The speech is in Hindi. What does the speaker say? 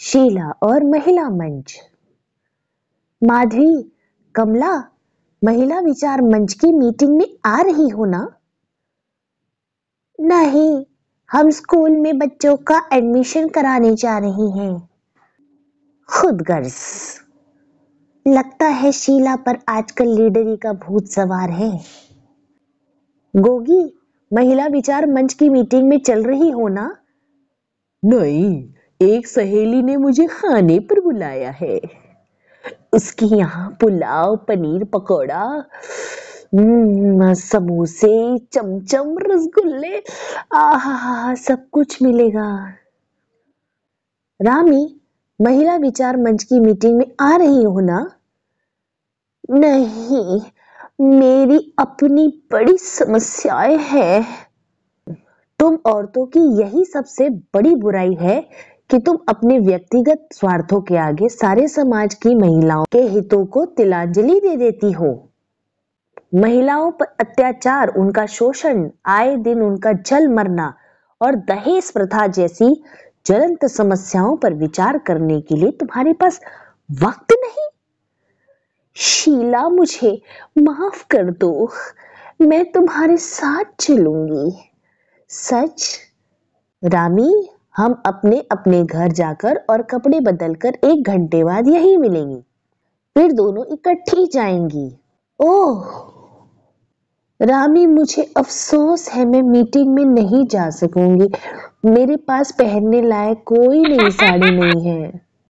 शीला और महिला मंच माधवी कमला महिला विचार मंच की मीटिंग में आ रही हो ना नहीं हम स्कूल में बच्चों का एडमिशन कराने जा रही हैं खुद गर्ज लगता है शीला पर आजकल लीडरी का भूत सवार है गोगी महिला विचार मंच की मीटिंग में चल रही हो ना नहीं एक सहेली ने मुझे खाने पर बुलाया है उसके यहाँ पुलाव पनीर पकौड़ा हम्म, समोसे चमचम रसगुल्ले आहा सब कुछ मिलेगा रामी महिला विचार मंच की मीटिंग में आ रही हो ना नहीं मेरी अपनी बड़ी समस्याएं हैं तुम औरतों की यही सबसे बड़ी बुराई है कि तुम अपने व्यक्तिगत स्वार्थों के आगे सारे समाज की महिलाओं के हितों को तिलांजलि दे देती हो महिलाओं पर अत्याचार उनका शोषण आए दिन उनका जल मरना और दहेज प्रथा जैसी ज्वलंत समस्याओं पर विचार करने के लिए तुम्हारे पास वक्त नहीं शीला मुझे माफ कर दो मैं तुम्हारे साथ चलूंगी सच रामी हम अपने अपने घर जाकर और कपड़े बदलकर एक घंटे बाद यही मिलेंगी फिर दोनों इकट्ठी जाएंगी ओह रामी मुझे अफसोस है मैं मीटिंग में नहीं जा सकूंगी मेरे पास पहनने लायक कोई नई साड़ी नहीं है